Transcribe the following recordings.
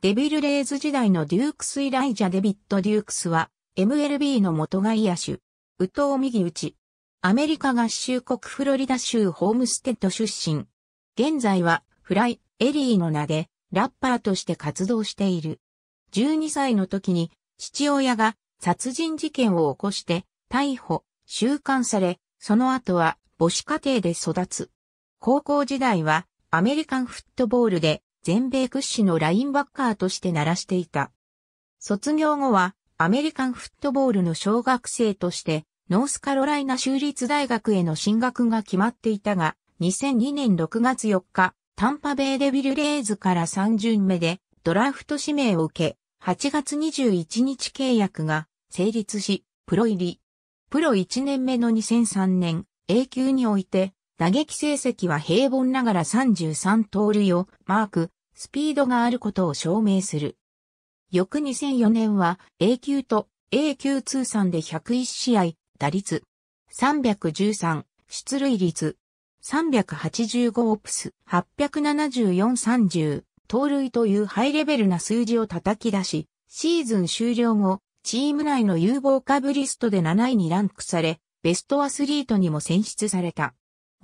デビルレーズ時代のデュークスイライジャ・デビッド・デュークスは、MLB の元外野手、右投右打ち。アメリカ合衆国フロリダ州ホームステッド出身。現在は、フライ、エリーの名で、ラッパーとして活動している。12歳の時に、父親が殺人事件を起こして、逮捕、収監され、その後は母子家庭で育つ。高校時代はアメリカンフットボールで全米屈指のラインバッカーとして鳴らしていた。卒業後は、アメリカンフットボールの小学生として、ノースカロライナ州立大学への進学が決まっていたが、2002年6月4日、タンパベイデビルレイズから3巡目でドラフト指名を受け、8月21日契約が成立し、プロ入り。プロ1年目の2003年、A 級において打撃成績は平凡ながら33盗塁をマーク、スピードがあることを証明する。翌2004年は A 級と A 級通算で101試合、打率313、出塁率385オプス、87430、盗塁というハイレベルな数字を叩き出し、シーズン終了後、チーム内の有望株リストで7位にランクされ、ベストアスリートにも選出された。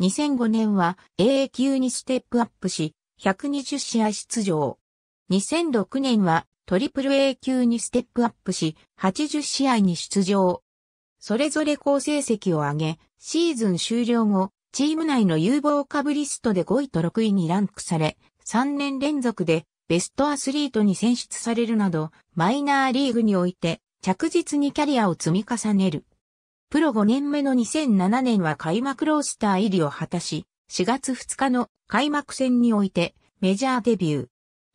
2005年は AA 級にステップアップし、120試合出場。2006年はトリプル A 級にステップアップし、80試合に出場。それぞれ好成績を上げ、シーズン終了後、チーム内の有望株リストで5位と6位にランクされ、3年連続でベストアスリートに選出されるなど、マイナーリーグにおいて着実にキャリアを積み重ねる。プロ5年目の2007年は開幕ロースター入りを果たし、4月2日の開幕戦においてメジャーデビュー。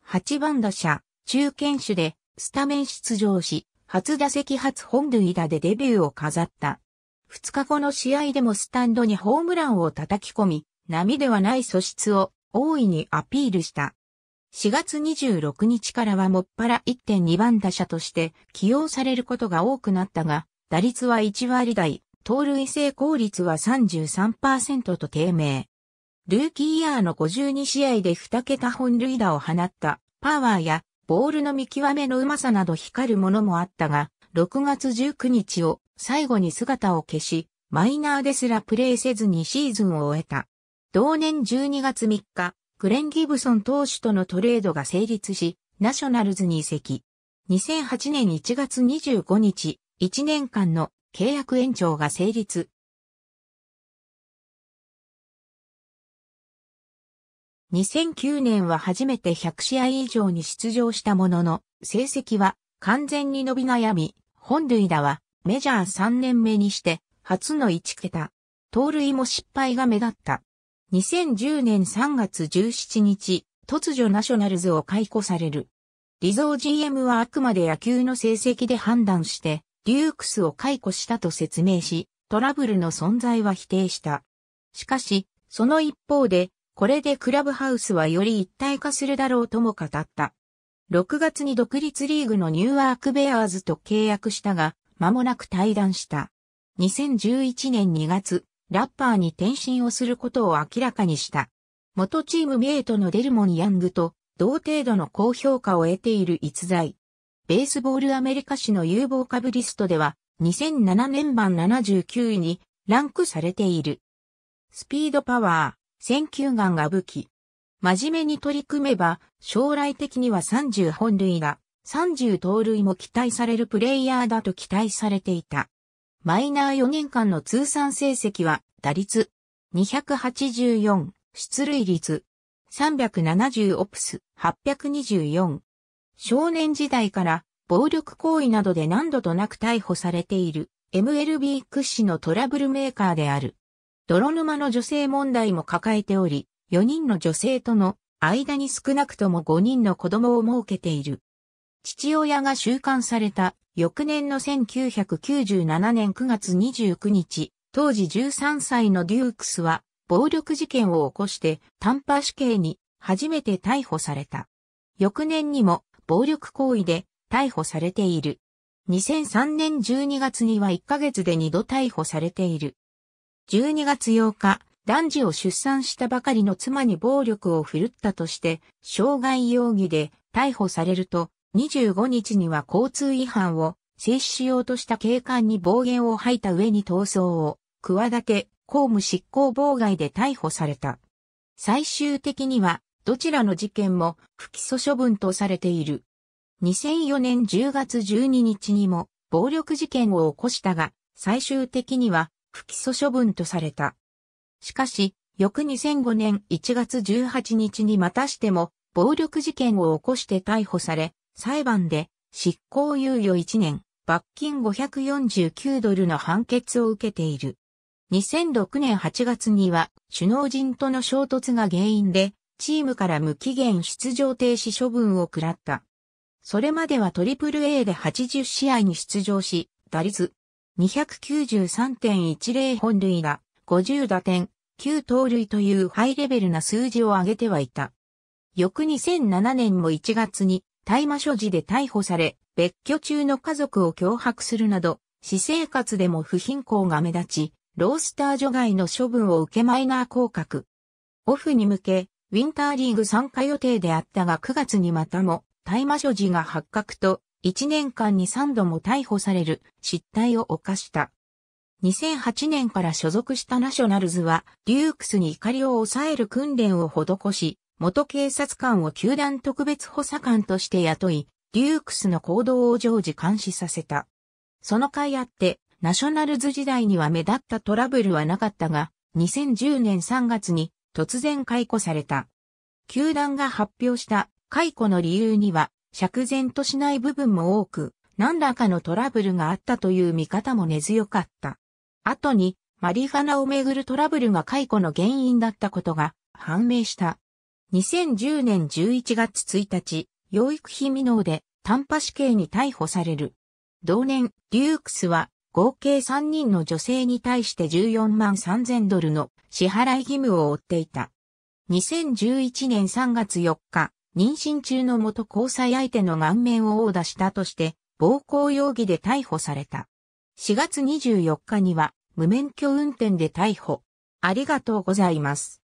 8番打者、中堅手でスタメン出場し、初打席初本塁打でデビューを飾った。2日後の試合でもスタンドにホームランを叩き込み、波ではない素質を大いにアピールした。4月26日からはもっぱら1.2番打者として起用されることが多くなったが、打率は1割台、盗塁成功率は33%と低迷。ルーキーイヤーの52試合で2桁本塁打を放ったパワーやボールの見極めのうまさなど光るものもあったが、6月19日を最後に姿を消し、マイナーですらプレーせずにシーズンを終えた。同年12月3日、グレン・ギブソン投手とのトレードが成立し、ナショナルズに移籍。2008年1月25日、1年間の契約延長が成立。2009年は初めて100試合以上に出場したものの、成績は完全に伸び悩み、本塁打はメジャー3年目にして初の1桁。盗塁も失敗が目立った。2010年3月17日、突如ナショナルズを解雇される。リゾー GM はあくまで野球の成績で判断して、リュークスを解雇したと説明し、トラブルの存在は否定した。しかし、その一方で、これでクラブハウスはより一体化するだろうとも語った。6月に独立リーグのニューアークベアーズと契約したが、間もなく退団した。2011年2月、ラッパーに転身をすることを明らかにした。元チームメイトのデルモン・ヤングと同程度の高評価を得ている逸材。ベースボールアメリカ史の有望株リストでは、2007年版79位にランクされている。スピードパワー、選球眼が武器。真面目に取り組めば、将来的には30本類が、30盗塁も期待されるプレイヤーだと期待されていた。マイナー4年間の通算成績は、打率284、出塁率370オプス824、少年時代から暴力行為などで何度となく逮捕されている MLB 屈指のトラブルメーカーである。泥沼の女性問題も抱えており、4人の女性との間に少なくとも5人の子供を設けている。父親が収監された翌年の1997年9月29日、当時13歳のデュークスは暴力事件を起こして短波死刑に初めて逮捕された。翌年にも暴力行為で逮捕されている。2003年12月には1ヶ月で2度逮捕されている。12月8日、男児を出産したばかりの妻に暴力を振るったとして、傷害容疑で逮捕されると、25日には交通違反を制止しようとした警官に暴言を吐いた上に逃走を、企て、公務執行妨害で逮捕された。最終的にはどちらの事件も不起訴処分とされている。2004年10月12日にも暴力事件を起こしたが、最終的には不起訴処分とされた。しかし、翌2005年1月18日にまたしても暴力事件を起こして逮捕され、裁判で執行猶予1年、罰金549ドルの判決を受けている。2006年8月には首脳陣との衝突が原因でチームから無期限出場停止処分を食らった。それまではトリプル A で80試合に出場し、打率293.10本塁打、50打点、9盗塁というハイレベルな数字を上げてはいた。翌2007年も1月に大麻所持で逮捕され、別居中の家族を脅迫するなど、私生活でも不貧困が目立ち、ロースター除外の処分を受けマイナー降格。オフに向け、ウィンターリーグ参加予定であったが9月にまたも大麻所持が発覚と1年間に3度も逮捕される失態を犯した。2008年から所属したナショナルズは、デュークスに怒りを抑える訓練を施し、元警察官を球団特別補佐官として雇い、デュークスの行動を常時監視させた。その甲斐あって、ナショナルズ時代には目立ったトラブルはなかったが、2010年3月に突然解雇された。球団が発表した解雇の理由には、釈然としない部分も多く、何らかのトラブルがあったという見方も根強かった。後に、マリファナをめぐるトラブルが解雇の原因だったことが判明した。2010年11月1日、養育費未納で、短波死刑に逮捕される。同年、デュークスは合計3人の女性に対して14万3000ドルの支払い義務を負っていた。2011年3月4日、妊娠中の元交際相手の顔面を殴打したとして、暴行容疑で逮捕された。4月24日には、無免許運転で逮捕。ありがとうございます。